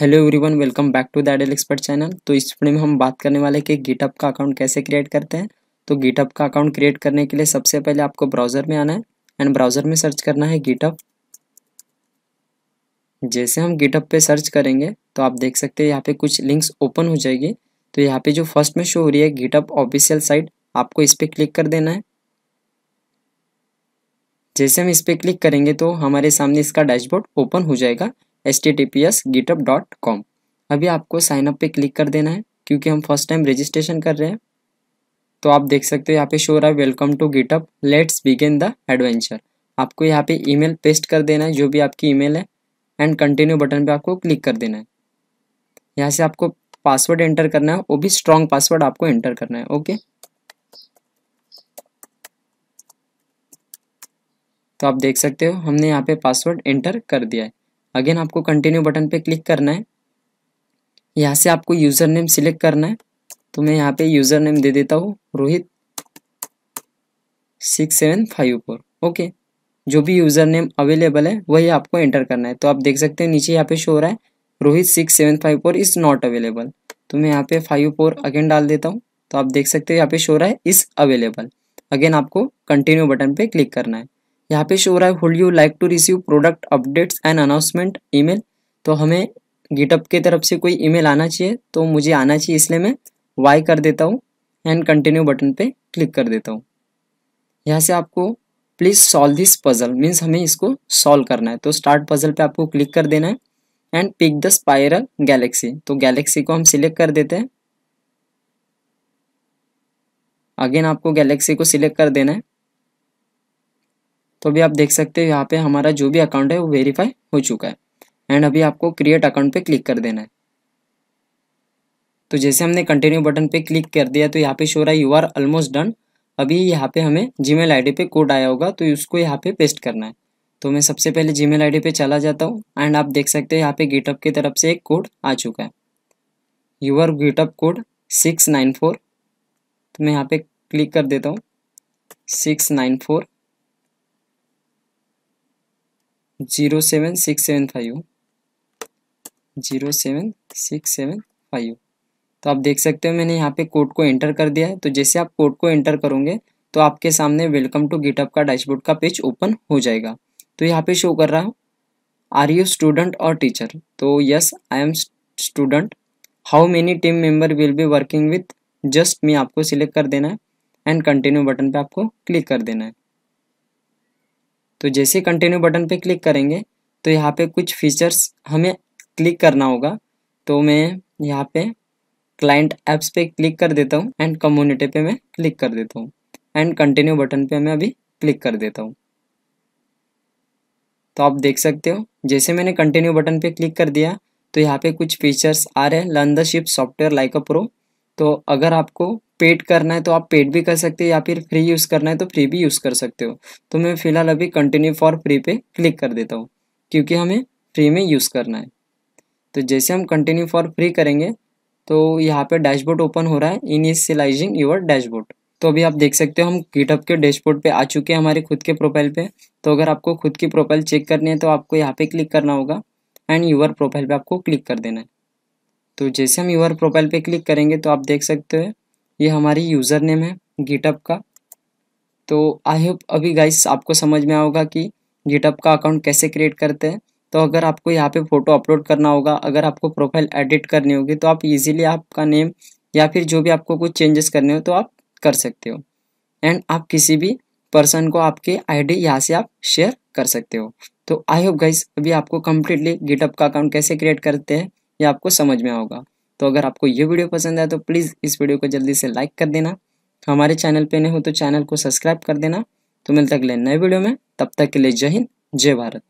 hello everyone welcome back to दैडल expert channel तो इस वीडियो में हम बात करने वाले कि गिटअप का अकाउंट कैसे क्रिएट करते हैं तो गिटअप का अकाउंट क्रिएट करने के लिए सबसे पहले आपको ब्राउज़र में आना है एंड ब्राउज़र में सर्च करना है गिटअप जैसे हम गिटअप पे सर्च करेंगे तो आप देख सकते हैं यहाँ पे कुछ लिंक्स ओपन हो जाएगी तो यहाँ पे जो फर्स्ट में शो हो रही है गिटअप ऑफिशियल साइट आपको इस पर क्लिक कर देना है जैसे हम इस पर क्लिक करेंगे तो हमारे सामने इसका डैशबोर्ड ओपन हो जाएगा S T T P S GitHub dot com अभी आपको साइन अप पे क्लिक कर देना है क्योंकि हम फर्स्ट टाइम रजिस्ट्रेशन कर रहे हैं तो आप देख सकते हो यहाँ पे शो रहा है welcome to GitHub let's begin the adventure आपको यहाँ पे ईमेल पेस्ट कर देना है जो भी आपकी ईमेल है एंड कंटिन्यू बटन पे आपको क्लिक कर देना है यहाँ से आपको पासवर्ड एंटर करना है वो भी स्ट्रॉन्ग पासवर्ड आपको एंटर करना है ओके तो आप देख सकते हो हमने यहाँ पे पासवर्ड एंटर कर दिया है अगेन आपको कंटिन्यू बटन पे क्लिक करना है यहाँ से आपको यूज़र नेम सिलेक्ट करना है तो मैं यहाँ पे यूज़र नेम दे देता हूँ Rohit six seven five four okay जो भी यूज़र नेम अवेलेबल है वही आपको एंटर करना है तो आप देख सकते हैं नीचे यहाँ पे शो हो रहा है Rohit six seven five four is not available तो मैं यहाँ पे फाइव फोर अगेन डाल देता हूँ तो आप देख सकते हो यहाँ पे शो रहा है इस अवेलेबल अगेन आपको कंटिन्यू बटन पे क्लिक करना है यहाँ पे शो रहा है would you like to receive product updates and announcement email तो हमें गिटअप के तरफ से कोई ईमेल आना चाहिए तो मुझे आना चाहिए इसलिए मैं वाई कर देता हूँ एंड कंटिन्यू बटन पे क्लिक कर देता हूँ यहाँ से आपको please solve this puzzle means हमें इसको सॉल्व करना है तो स्टार्ट पजल पे आपको क्लिक कर देना है and pick the spiral galaxy तो गैलेक्सी को हम सिलेक्ट कर देते हैं अगेन आपको गैलेक्सी को सिलेक्ट कर देना है तो अभी आप देख सकते हो यहाँ पे हमारा जो भी अकाउंट है वो वेरीफाई हो चुका है एंड अभी आपको क्रिएट अकाउंट पे क्लिक कर देना है तो जैसे हमने कंटिन्यू बटन पे क्लिक कर दिया तो यहाँ पे शो रहा है यू आर ऑलमोस्ट डन अभी यहाँ पे हमें जी मेल पे कोड आया होगा तो उसको यहाँ पे पेस्ट करना है तो मैं सबसे पहले जी मेल पे चला जाता हूँ एंड आप देख सकते हो यहाँ पे गेटअप की तरफ से एक कोड आ चुका है your GitHub code six nine four तो मैं यहाँ पे क्लिक कर देता हूँ six nine four zero seven six seven five zero seven six seven five तो आप देख सकते हो मैंने यहाँ पे कोड को एंटर कर दिया है तो जैसे आप कोड को एंटर करोगे तो आपके सामने वेलकम टू गिटअप का डैशबोर्ड का पेज ओपन हो जाएगा तो यहाँ पे शो कर रहा हूँ आर यू स्टूडेंट और टीचर तो yes I am student how many team member will be working with just me आपको सिलेक्ट कर देना है एंड कंटिन्यू बटन पे आपको क्लिक कर देना है तो जैसे कंटिन्यू बटन पे क्लिक करेंगे तो यहाँ पे कुछ फीचर्स हमें क्लिक करना होगा तो मैं यहाँ पे क्लाइंट ऐप्स पे क्लिक कर देता हूँ एंड कम्युनिटी पे मैं क्लिक कर देता हूँ एंड कंटिन्यू बटन पे मैं अभी क्लिक कर देता हूँ तो आप देख सकते हो जैसे मैंने कंटिन्यू बटन पे क्लिक कर दिया तो यहाँ पे कुछ फीचर्स आ रहे हैं learn the ship software like a pro तो अगर आपको पेड करना है तो आप पेड भी कर सकते हो या फिर फ्री यूज़ करना है तो फ्री भी यूज़ कर सकते हो तो मैं फ़िलहाल अभी कंटिन्यू फॉर फ्री पे क्लिक कर देता हूँ क्योंकि हमें फ्री में यूज़ करना है तो जैसे हम कंटिन्यू फॉर फ्री करेंगे तो यहाँ पर डैशबोर्ड ओपन हो रहा है इनिशियलाइजिंग योर डैशबोर्ड तो अभी आप देख सकते हो हम गिटअप के डैशबोर्ड पर आ चुके हैं हमारे खुद के प्रोफाइल पर तो अगर आपको खुद की प्रोफाइल चेक करनी है तो आपको यहाँ पर क्लिक करना होगा एंड यूअर प्रोफाइल पर आपको क्लिक कर देना है तो जैसे हम यूआर प्रोफाइल पे क्लिक करेंगे तो आप देख सकते हैं ये हमारी यूज़र नेम है गिटअप का तो आई होप अभी गाइस आपको समझ में आओगा कि गिटअप का अकाउंट कैसे क्रिएट करते हैं तो अगर आपको यहाँ पे फ़ोटो अपलोड करना होगा अगर आपको प्रोफाइल एडिट करनी होगी तो आप इजीली आपका नेम या फिर जो भी आपको कुछ चेंजेस करने हो तो आप कर सकते हो एंड आप किसी भी पर्सन को आपके आईडी यहाँ से आप शेयर कर सकते हो तो आई होप गाइस अभी आपको कम्प्लीटली गिटअप का अकाउंट कैसे क्रिएट करते हैं ये आपको समझ में होगा तो अगर आपको ये वीडियो पसंद आए तो प्लीज़ इस वीडियो को जल्दी से लाइक कर देना हमारे चैनल पे नहीं हो तो चैनल को सब्सक्राइब कर देना तो मिलते अगले नए वीडियो में तब तक के लिए जय हिंद जय भारत